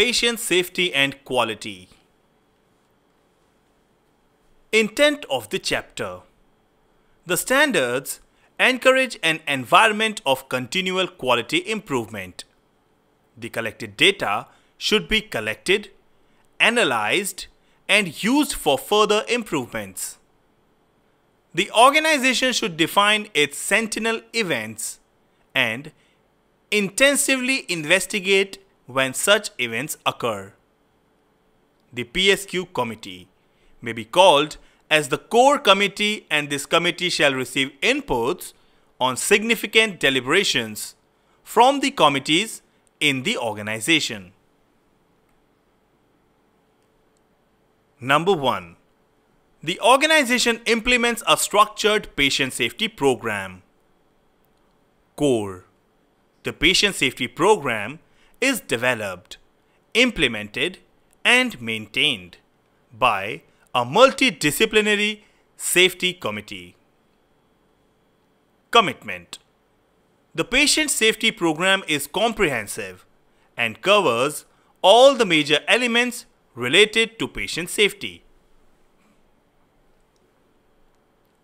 patient safety and quality. Intent of the chapter The standards encourage an environment of continual quality improvement. The collected data should be collected, analyzed, and used for further improvements. The organization should define its sentinel events and intensively investigate when such events occur. The PSQ committee may be called as the core committee and this committee shall receive inputs on significant deliberations from the committees in the organization. Number 1. The organization implements a structured patient safety program. Core. The patient safety program is developed, implemented, and maintained by a multidisciplinary safety committee. Commitment The patient safety program is comprehensive and covers all the major elements related to patient safety.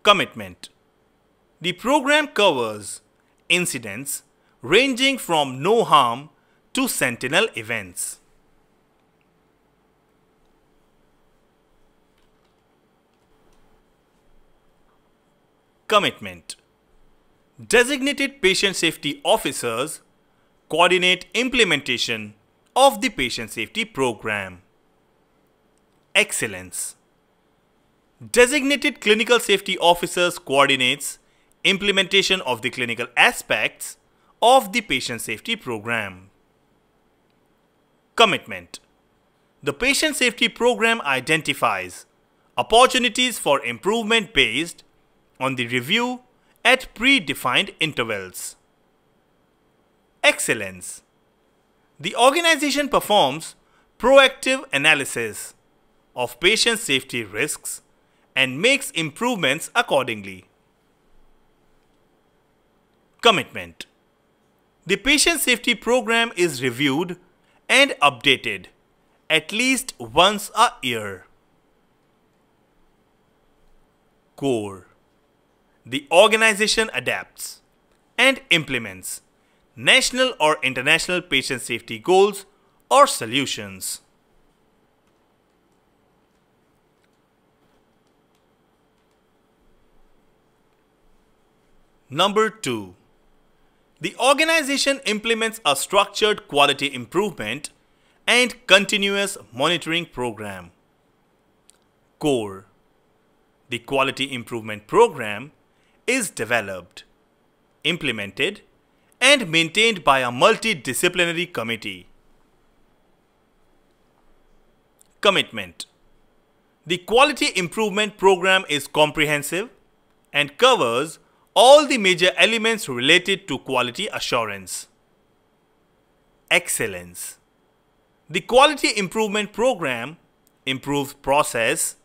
Commitment The program covers incidents ranging from no harm to sentinel events. Commitment Designated patient safety officers coordinate implementation of the patient safety program. Excellence Designated clinical safety officers coordinates implementation of the clinical aspects of the patient safety program commitment. The Patient Safety Program identifies opportunities for improvement based on the review at predefined intervals. Excellence The organization performs proactive analysis of patient safety risks and makes improvements accordingly. Commitment The patient safety program is reviewed and updated at least once a year. Core The organization adapts and implements national or international patient safety goals or solutions. Number 2 the organization implements a structured quality improvement and continuous monitoring program. Core The quality improvement program is developed, implemented, and maintained by a multidisciplinary committee. Commitment The quality improvement program is comprehensive and covers all the major elements related to quality assurance. Excellence The Quality Improvement Program improves process,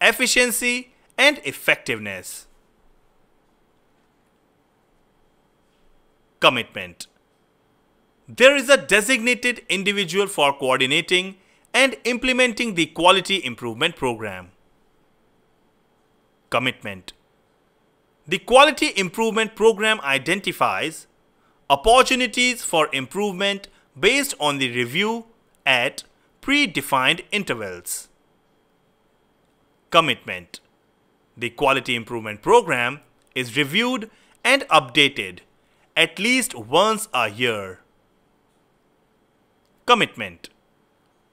efficiency, and effectiveness. Commitment There is a designated individual for coordinating and implementing the Quality Improvement Program. Commitment the Quality Improvement Program identifies opportunities for improvement based on the review at predefined intervals. Commitment The Quality Improvement Program is reviewed and updated at least once a year. Commitment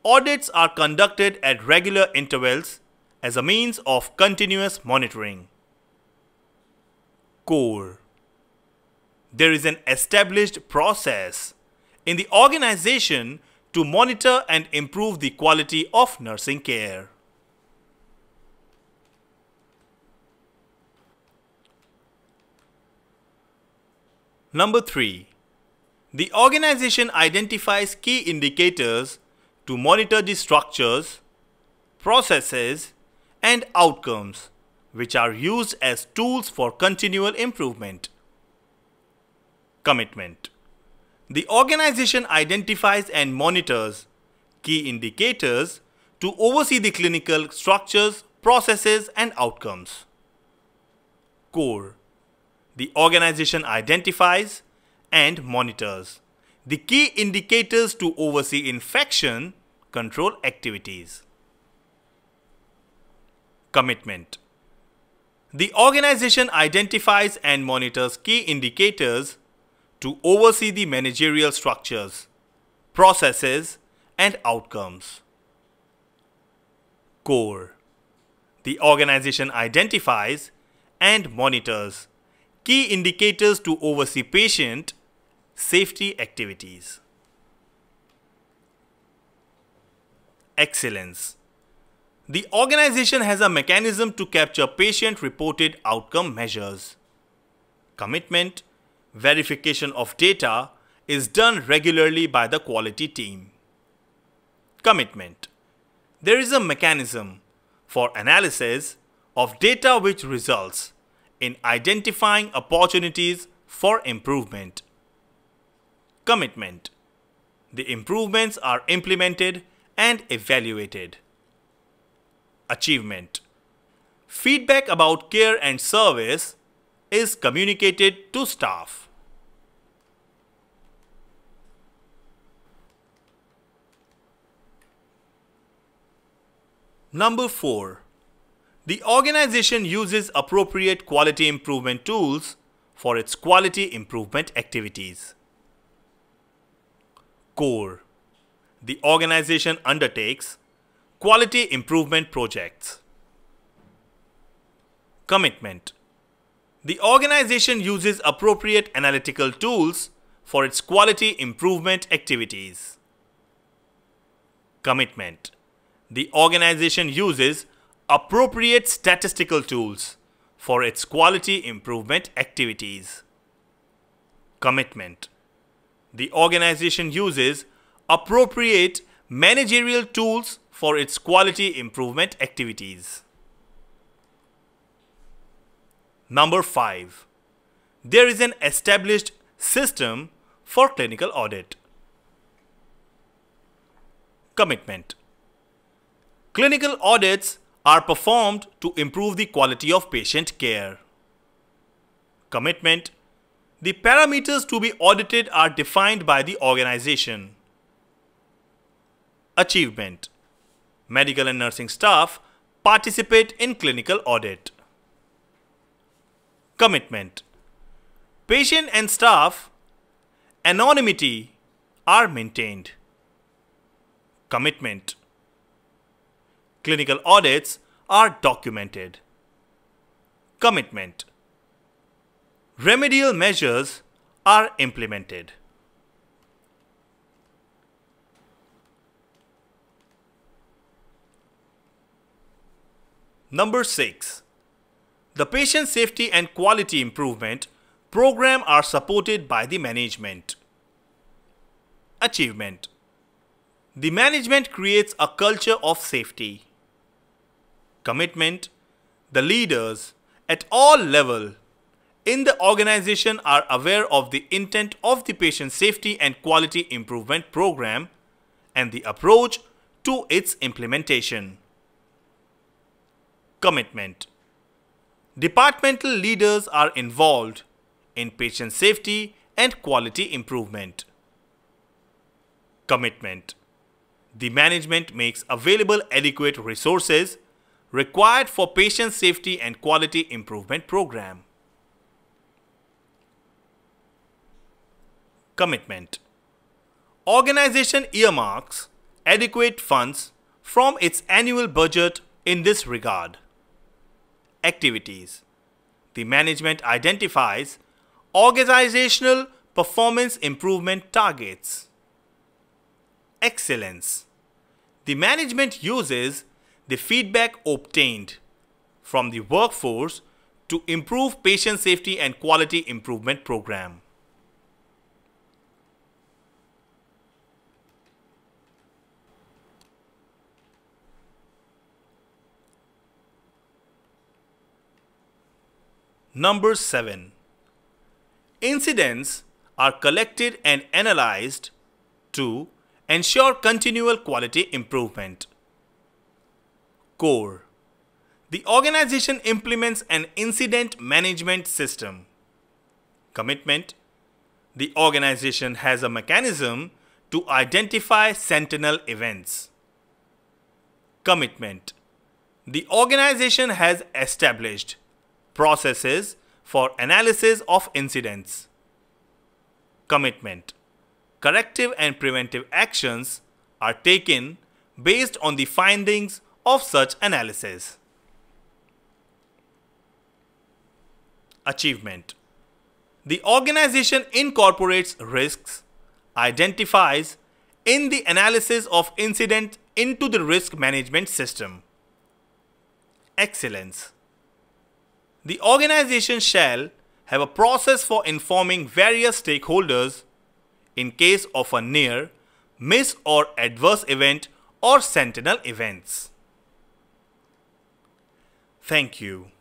Audits are conducted at regular intervals as a means of continuous monitoring core. There is an established process in the organization to monitor and improve the quality of nursing care. Number 3. The organization identifies key indicators to monitor the structures, processes, and outcomes which are used as tools for continual improvement. Commitment The organization identifies and monitors key indicators to oversee the clinical structures, processes, and outcomes. Core The organization identifies and monitors the key indicators to oversee infection control activities. Commitment the organization identifies and monitors key indicators to oversee the managerial structures, processes, and outcomes. Core The organization identifies and monitors key indicators to oversee patient safety activities. Excellence the organization has a mechanism to capture patient reported outcome measures. Commitment, verification of data is done regularly by the quality team. Commitment. There is a mechanism for analysis of data which results in identifying opportunities for improvement. Commitment. The improvements are implemented and evaluated achievement. Feedback about care and service is communicated to staff. Number 4. The organization uses appropriate quality improvement tools for its quality improvement activities. Core. The organization undertakes Quality Improvement Projects Commitment The organization uses appropriate analytical tools for its quality improvement activities. Commitment The organization uses appropriate statistical tools for its quality improvement activities. Commitment The organization uses appropriate managerial tools for its quality improvement activities. Number 5. There is an established system for clinical audit. Commitment Clinical audits are performed to improve the quality of patient care. Commitment The parameters to be audited are defined by the organization. Achievement medical and nursing staff participate in clinical audit. Commitment Patient and staff anonymity are maintained. Commitment Clinical audits are documented. Commitment Remedial measures are implemented. Number 6. The patient safety and quality improvement program are supported by the management. Achievement The management creates a culture of safety. Commitment The leaders at all level in the organization are aware of the intent of the patient safety and quality improvement program and the approach to its implementation commitment. Departmental leaders are involved in patient safety and quality improvement. Commitment The management makes available adequate resources required for patient safety and quality improvement program. Commitment Organization earmarks adequate funds from its annual budget in this regard activities. The management identifies organizational performance improvement targets. Excellence. The management uses the feedback obtained from the workforce to improve patient safety and quality improvement program. Number 7. Incidents are collected and analyzed to ensure continual quality improvement. Core The organization implements an incident management system. Commitment The organization has a mechanism to identify sentinel events. Commitment The organization has established processes for analysis of incidents. Commitment Corrective and preventive actions are taken based on the findings of such analysis. Achievement The organization incorporates risks, identifies in the analysis of incident into the risk management system. Excellence the organization shall have a process for informing various stakeholders in case of a near, miss or adverse event or sentinel events. Thank you.